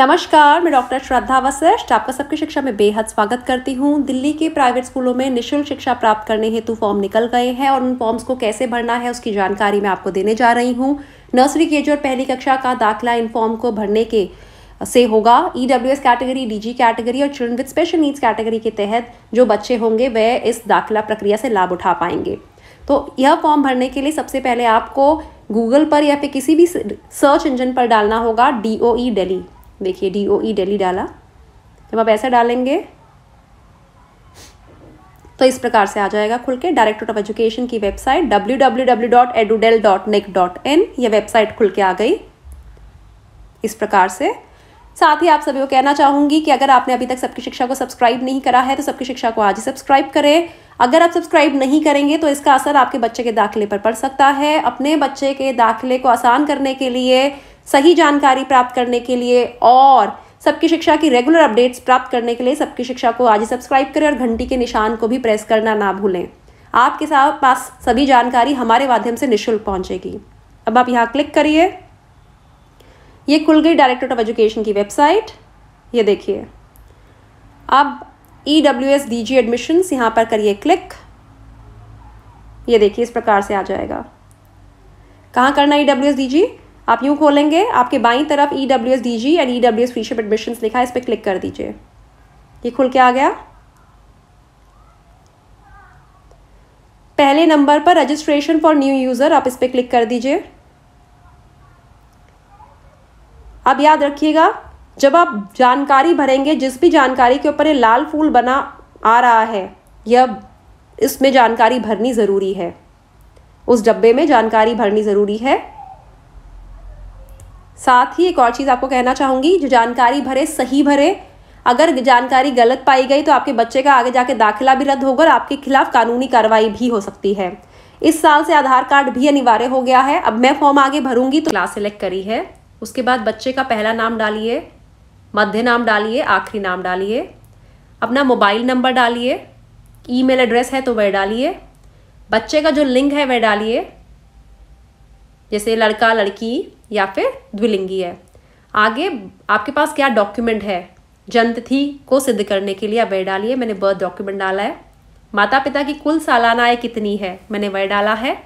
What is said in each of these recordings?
नमस्कार मैं डॉक्टर श्रद्धा वशिष्ठ आपका सबकी शिक्षा में बेहद स्वागत करती हूँ दिल्ली के प्राइवेट स्कूलों में निशुल्क शिक्षा प्राप्त करने हेतु फॉर्म निकल गए हैं और उन फॉर्म्स को कैसे भरना है उसकी जानकारी मैं आपको देने जा रही हूँ नर्सरी के जी और पहली कक्षा का दाखिला इन फॉर्म को भरने के से होगा E W S category D G category और children with special needs category के तहत जो बच्चे होंगे वह इस दाखिला प्रक्रिया से लाभ उठा पाएंगे तो यह फॉर्म भरने के लिए सबसे पहले आपको गूगल पर या फिर किसी भी सर्च इंजन पर डालना होगा डी ओ ई डेली देखिए डी ओ ई डेली डाला जब आप ऐसा डालेंगे तो इस प्रकार से आ जाएगा खुल के डायरेक्टर ऑफ एजुकेशन की website W W W dot edudel dot nic dot in ये वेबसाइट खुल के आ गई इस प्रकार से साथ ही आप सभी को कहना चाहूंगी कि अगर आपने अभी तक सबकी शिक्षा को सब्सक्राइब नहीं करा है तो सबकी शिक्षा को आज ही सब्सक्राइब करें अगर आप सब्सक्राइब नहीं करेंगे तो इसका असर आपके बच्चे के दाखिले पर पड़ सकता है अपने बच्चे के दाखिले को आसान करने के लिए सही जानकारी प्राप्त करने के लिए और सबकी शिक्षा की रेगुलर अपडेट्स प्राप्त करने के लिए सबकी शिक्षा को आज सब्सक्राइब करें और घंटी के निशान को भी प्रेस करना ना भूलें आपके साथ पास सभी जानकारी हमारे माध्यम से निःशुल्क पहुंचेगी अब आप यहाँ क्लिक करिए ये खुल गई डायरेक्टरेट ऑफ एजुकेशन की वेबसाइट ये देखिए अब E W S D G admissions यहाँ पर करिए क्लिक ये देखिए इस प्रकार से आ जाएगा कहाँ करना E W S D G आप यूँ खोलेंगे आपके बाई तरफ E W S D G and E W S freeship admission लिखा है इस पर क्लिक कर दीजिए ये खुल के आ गया पहले नंबर पर रजिस्ट्रेशन फॉर न्यू यूज़र आप इस पर क्लिक कर दीजिए अब याद रखिएगा जब आप जानकारी भरेंगे जिस भी जानकारी के ऊपर ये लाल फूल बना आ रहा है यह इसमें जानकारी भरनी ज़रूरी है उस डब्बे में जानकारी भरनी ज़रूरी है साथ ही एक और चीज़ आपको कहना चाहूँगी जो जानकारी भरे सही भरे अगर जानकारी गलत पाई गई तो आपके बच्चे का आगे जाके दाखिला भी रद्द होगा और आपके खिलाफ कानूनी कार्रवाई भी हो सकती है इस साल से आधार कार्ड भी अनिवार्य हो गया है अब मैं फॉर्म आगे भरूंगी तो क्लास सेलेक्ट करी है उसके बाद बच्चे का पहला नाम डालिए मध्य नाम डालिए आखिरी नाम डालिए अपना मोबाइल नंबर डालिए ई एड्रेस है तो वह डालिए बच्चे का जो लिंक है वह डालिए जैसे लड़का लड़की या फिर द्विलिंगी है आगे आपके पास क्या डॉक्यूमेंट है जन्म को सिद्ध करने के लिए वह डालिए मैंने बर्थ डॉक्यूमेंट डाला है माता पिता की कुल सालाना आय कितनी है मैंने वह डाला है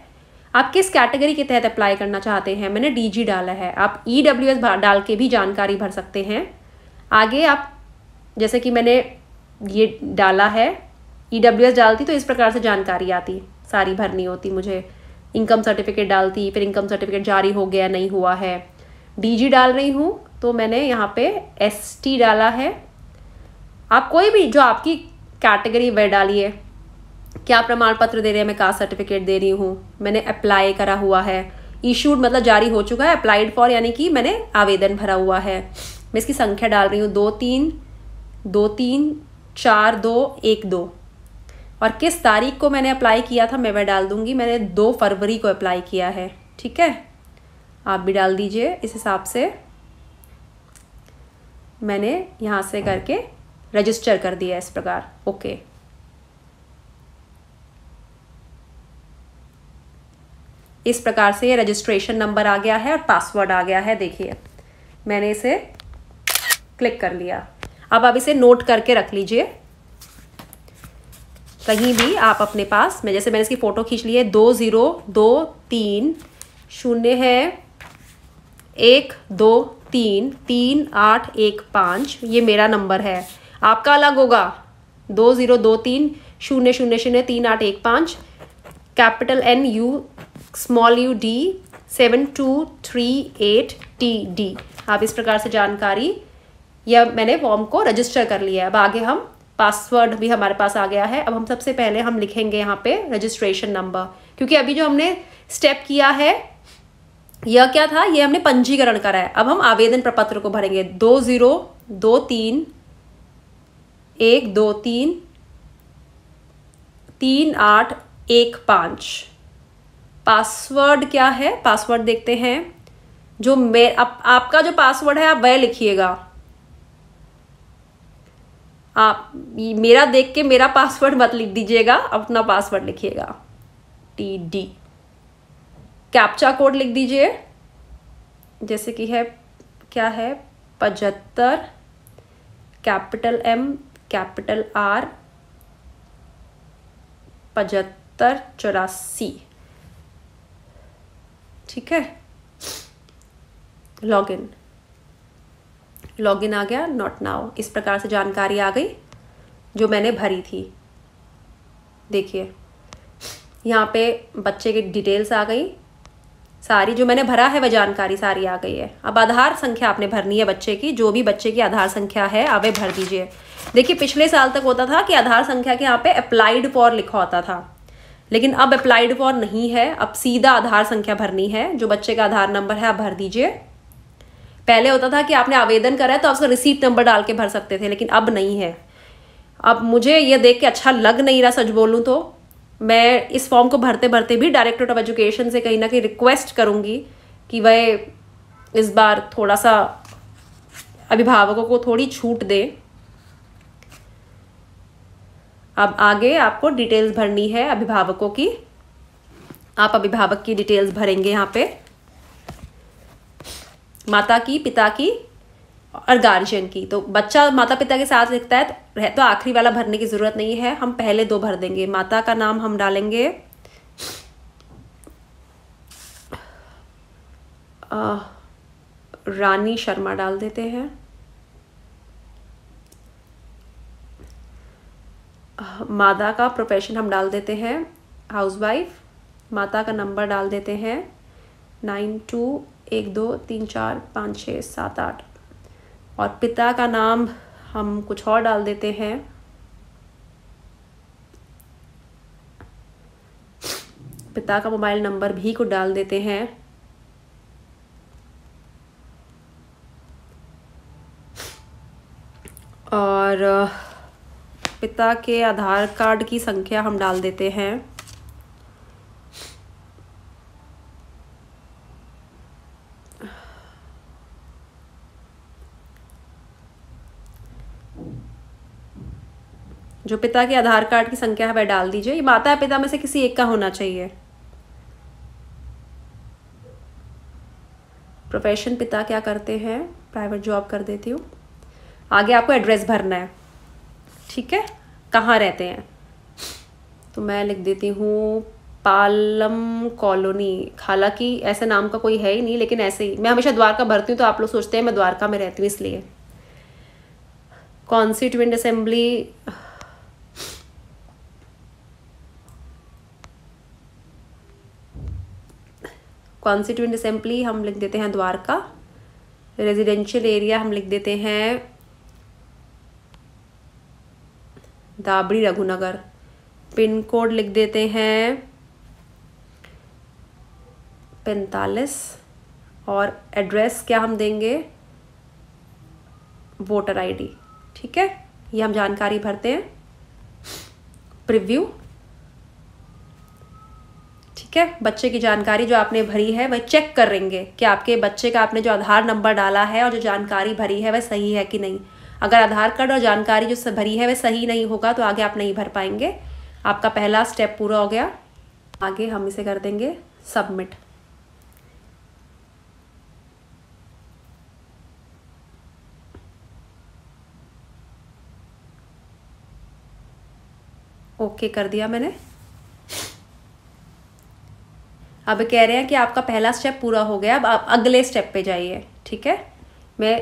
आप किस कैटेगरी के तहत अप्लाई करना चाहते हैं मैंने डी डाला है आप ई e डाल के भी जानकारी भर सकते हैं आगे आप जैसे कि मैंने ये डाला है ई e डालती तो इस प्रकार से जानकारी आती सारी भरनी होती मुझे इनकम सर्टिफिकेट डालती फिर इनकम सर्टिफिकेट जारी हो गया नहीं हुआ है डीजी डाल रही हूँ तो मैंने यहाँ पे एसटी डाला है आप कोई भी जो आपकी कैटेगरी वह डालिए क्या प्रमाण पत्र दे रहे हैं मैं कास्ट सर्टिफिकेट दे रही हूँ मैंने अप्लाई करा हुआ है इशूड मतलब जारी हो चुका है अप्लाइड फॉर यानी कि मैंने आवेदन भरा हुआ है मैं इसकी संख्या डाल रही हूँ दो तीन दो तीन चार दो एक दो और किस तारीख को मैंने अप्लाई किया था मैं वह डाल दूँगी मैंने दो फरवरी को अप्लाई किया है ठीक है आप भी डाल दीजिए इस हिसाब से मैंने यहाँ से करके रजिस्टर कर दिया इस प्रकार ओके इस प्रकार से ये रजिस्ट्रेशन नंबर आ गया है और पासवर्ड आ गया है देखिए मैंने इसे क्लिक कर लिया अब आप इसे नोट करके रख लीजिए कहीं भी आप अपने पास मैं जैसे मैंने इसकी फ़ोटो खींच ली है दो ज़ीरो दो तीन शून्य है एक दो तीन तीन आठ एक पाँच ये मेरा नंबर है आपका अलग होगा दो ज़ीरो दो तीन शून्य शून्य शून्य तीन आठ एक पाँच capital N U small U D seven two three eight T D आप इस प्रकार से जानकारी या मैंने फॉर्म को रजिस्टर कर लिया है अब आगे हम पासवर्ड भी हमारे पास आ गया है अब हम सबसे पहले हम लिखेंगे यहाँ पे रजिस्ट्रेशन नंबर क्योंकि अभी जो हमने स्टेप किया है यह क्या था ये हमने पंजीकरण करा है अब हम आवेदन प्रपत्र को भरेंगे दो ज़ीरो दो तीन एक दो तीन तीन आठ एक पाँच पासवर्ड क्या है पासवर्ड देखते हैं जो मे आप, आपका जो पासवर्ड है आप वह लिखिएगा आप मेरा देख के मेरा पासवर्ड मत लिख दीजिएगा अपना पासवर्ड लिखिएगा टी डी कैप्चा कोड लिख दीजिए जैसे कि है क्या है पचहत्तर कैपिटल एम कैपिटल आर पचहत्तर चौरासी ठीक है लॉगिन लॉगिन आ गया नॉट नाउ इस प्रकार से जानकारी आ गई जो मैंने भरी थी देखिए यहाँ पे बच्चे की डिटेल्स आ गई सारी जो मैंने भरा है वह जानकारी सारी आ गई है अब आधार संख्या आपने भरनी है बच्चे की जो भी बच्चे की आधार संख्या है आप भर दीजिए देखिए पिछले साल तक होता था कि आधार संख्या के यहाँ पे अप्लाइड फॉर लिखा होता था लेकिन अब अप्लाइड फॉर नहीं है अब सीधा आधार संख्या भरनी है जो बच्चे का आधार नंबर है आप भर दीजिए पहले होता था कि आपने आवेदन करा है तो आप उसका रिसीट नंबर डाल के भर सकते थे लेकिन अब नहीं है अब मुझे ये देख के अच्छा लग नहीं रहा सच बोलूँ तो मैं इस फॉर्म को भरते भरते भी डायरेक्टरेट ऑफ एजुकेशन से कहीं ना कहीं रिक्वेस्ट करूँगी कि वह इस बार थोड़ा सा अभिभावकों को थोड़ी छूट दे अब आगे आपको डिटेल्स भरनी है अभिभावकों की आप अभिभावक की डिटेल्स भरेंगे यहाँ पे माता की पिता की और गार्जियन की तो बच्चा माता पिता के साथ लिखता है तो तो आखिरी वाला भरने की ज़रूरत नहीं है हम पहले दो भर देंगे माता का नाम हम डालेंगे आ, रानी शर्मा डाल देते हैं मादा का प्रोफेशन हम डाल देते हैं हाउसवाइफ माता का नंबर डाल देते हैं नाइन टू एक दो तीन चार पाँच छः सात आठ और पिता का नाम हम कुछ और डाल देते हैं पिता का मोबाइल नंबर भी को डाल देते हैं और पिता के आधार कार्ड की संख्या हम डाल देते हैं जो पिता के आधार कार्ड की संख्या है वह डाल दीजिए ये माता पिता में से किसी एक का होना चाहिए प्रोफेशन पिता क्या करते हैं प्राइवेट जॉब कर देती हूँ आगे आपको एड्रेस भरना है ठीक है कहाँ रहते हैं तो मैं लिख देती हूँ पालम कॉलोनी हालांकि ऐसे नाम का कोई है ही नहीं लेकिन ऐसे ही मैं हमेशा द्वारका भरती हूँ तो आप लोग सोचते हैं मैं द्वारका में रहती हूँ इसलिए कॉन्स्टिट्यूंट असेंबली कॉन्स्टिट्यूंट असेंबली हम लिख देते हैं द्वारका रेजिडेंशियल एरिया हम लिख देते हैं दाबड़ी रघुनगर पिन कोड लिख देते हैं पैंतालीस और एड्रेस क्या हम देंगे वोटर आईडी ठीक है ये हम जानकारी भरते हैं प्रिव्यू ठीक है बच्चे की जानकारी जो आपने भरी है वह चेक करेंगे कि आपके बच्चे का आपने जो आधार नंबर डाला है और जो जानकारी भरी है वह सही है कि नहीं अगर आधार कार्ड और जानकारी जो भरी है वह सही नहीं होगा तो आगे आप नहीं भर पाएंगे आपका पहला स्टेप पूरा हो गया आगे हम इसे कर देंगे सबमिट ओके okay कर दिया मैंने अब कह रहे हैं कि आपका पहला स्टेप पूरा हो गया अब आप अगले स्टेप पे जाइए ठीक है मैं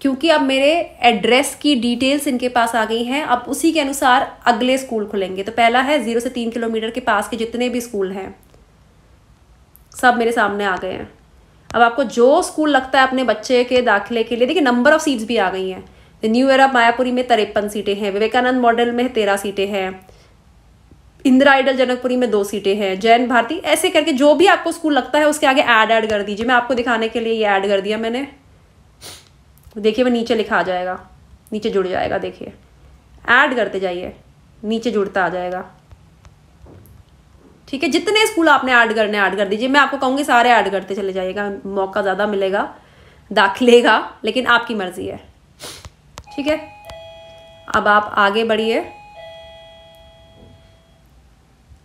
क्योंकि अब मेरे एड्रेस की डिटेल्स इनके पास आ गई हैं अब उसी के अनुसार अगले स्कूल खुलेंगे तो पहला है ज़ीरो से तीन किलोमीटर के पास के जितने भी स्कूल हैं सब मेरे सामने आ गए हैं अब आपको जो स्कूल लगता है अपने बच्चे के दाखिले के लिए देखिए नंबर ऑफ सीट्स भी आ गई हैं न्यू ऑफ मायापुरी में तिरपन सीटें हैं विवेकानंद मॉडल में तेरह सीटें हैं इंदिरा आइडल जनकपुरी में दो सीटें हैं जैन भारती ऐसे करके जो भी आपको स्कूल लगता है उसके आगे ऐड ऐड कर दीजिए मैं आपको दिखाने के लिए ये ऐड कर दिया मैंने देखिए वह नीचे लिखा आ जाएगा नीचे जुड़ जाएगा देखिए ऐड करते जाइए नीचे जुड़ता आ जाएगा ठीक है जितने स्कूल आपने ऐड करने ऐड कर दीजिए मैं आपको कहूँगी सारे ऐड करते चले जाइएगा मौका ज़्यादा मिलेगा दाखिले लेकिन आपकी मर्ज़ी है ठीक है अब आप आगे बढ़िए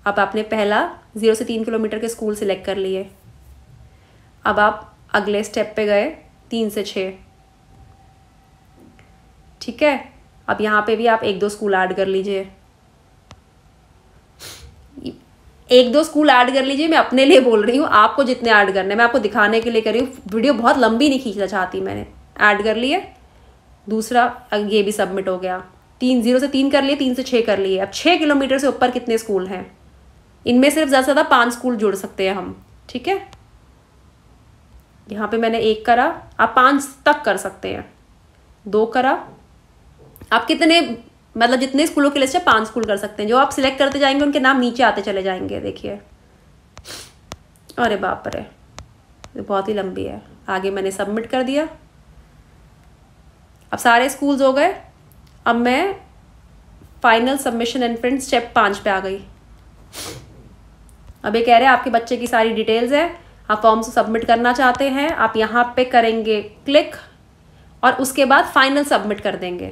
अब आपने पहला ज़ीरो से तीन किलोमीटर के स्कूल सिलेक्ट कर लिए अब आप अगले स्टेप पे गए तीन से छः ठीक है अब यहाँ पे भी आप एक दो स्कूल ऐड कर लीजिए एक दो स्कूल ऐड कर लीजिए मैं अपने लिए बोल रही हूँ आपको जितने ऐड करने मैं आपको दिखाने के लिए कर रही हूँ वीडियो बहुत लंबी नहीं खींचना चाहती मैंने ऐड कर लिए दूसरा ये भी सबमिट हो गया तीन जीरो से तीन कर लिए तीन से छः कर लिए अब छः किलोमीटर से ऊपर कितने स्कूल हैं इनमें सिर्फ ज़्यादा से ज़्यादा पाँच स्कूल जोड़ सकते हैं हम ठीक है यहाँ पे मैंने एक करा आप पाँच तक कर सकते हैं दो करा आप कितने मतलब जितने स्कूलों की लिस्ट है पाँच स्कूल कर सकते हैं जो आप सिलेक्ट करते जाएंगे उनके नाम नीचे आते चले जाएंगे देखिए अरे बाप रे ये बहुत ही लंबी है आगे मैंने सबमिट कर दिया अब सारे स्कूल्स हो गए अब मैं final submission and print step पाँच पे आ गई अब ये कह रहे हैं आपके बच्चे की सारी डिटेल्स है आप फॉर्म्स सबमिट करना चाहते हैं आप यहाँ पे करेंगे क्लिक और उसके बाद फाइनल सबमिट कर देंगे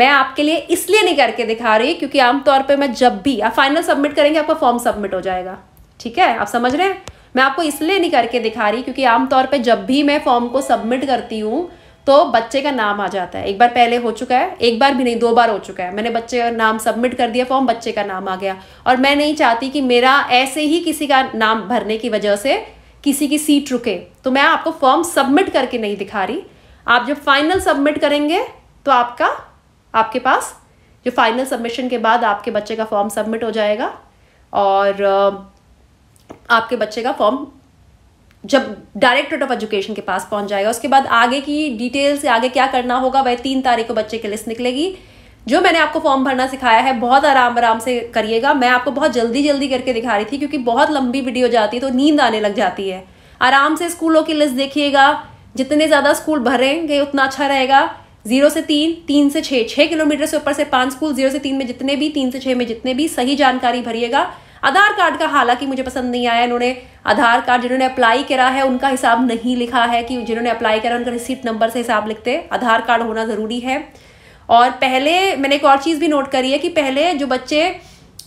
मैं आपके लिए इसलिए नहीं करके दिखा रही क्योंकि आमतौर पर मैं जब भी आप फाइनल सबमिट करेंगे आपका फॉर्म सबमिट हो जाएगा ठीक है आप समझ रहे हैं मैं आपको इसलिए नहीं करके दिखा रही क्योंकि आमतौर पर जब भी मैं फॉर्म को सबमिट करती हूँ तो बच्चे का नाम आ जाता है एक बार पहले हो चुका है एक बार भी नहीं दो बार हो चुका है मैंने बच्चे का नाम सबमिट कर दिया फॉर्म बच्चे का नाम आ गया और मैं नहीं चाहती कि मेरा ऐसे ही किसी का नाम भरने की वजह से किसी की सीट रुके तो मैं आपको फॉर्म सबमिट करके नहीं दिखा रही आप जब फाइनल सबमिट करेंगे तो आपका आपके पास जो फाइनल सबमिशन के बाद आपके बच्चे का फॉर्म सबमिट हो जाएगा और आपके बच्चे का फॉर्म जब डायरेक्टरेट ऑफ एजुकेशन के पास पहुंच जाएगा उसके बाद आगे की डिटेल से आगे क्या करना होगा वह तीन तारीख को बच्चे की लिस्ट निकलेगी जो मैंने आपको फॉर्म भरना सिखाया है बहुत आराम आराम से करिएगा मैं आपको बहुत जल्दी जल्दी करके दिखा रही थी क्योंकि बहुत लंबी वीडियो जाती है तो नींद आने लग जाती है आराम से स्कूलों की लिस्ट देखिएगा जितने ज़्यादा स्कूल भरेंगे उतना अच्छा रहेगा जीरो से तीन तीन से छः छः किलोमीटर से ऊपर से पाँच स्कूल जीरो से तीन में जितने भी तीन से छः में जितने भी सही जानकारी भरिएगा आधार कार्ड का हालांकि मुझे पसंद नहीं आया इन्होंने आधार कार्ड जिन्होंने अप्लाई करा है उनका हिसाब नहीं लिखा है कि जिन्होंने अप्लाई करा उनका रिसीप्ट नंबर से हिसाब लिखते आधार कार्ड होना ज़रूरी है और पहले मैंने एक और चीज़ भी नोट करी है कि पहले जो बच्चे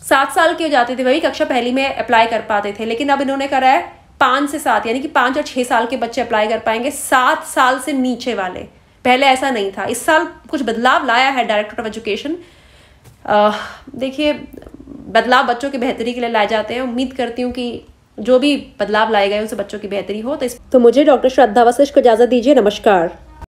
सात साल के हो जाते थे वही कक्षा पहली में अप्लाई कर पाते थे लेकिन अब इन्होंने करा है पाँच से सात यानी कि पाँच और छः साल के बच्चे अप्लाई कर पाएंगे सात साल से नीचे वाले पहले ऐसा नहीं था इस साल कुछ बदलाव लाया है डायरेक्टर ऑफ एजुकेशन देखिए बदलाव बच्चों की बेहतरी के लिए लाए जाते हैं उम्मीद करती हूँ कि जो भी बदलाव लाए गए उनसे बच्चों की बेहतरी हो तो इस तो मुझे डॉक्टर श्रद्धा वशिष्ठ को इजाज़त दीजिए नमस्कार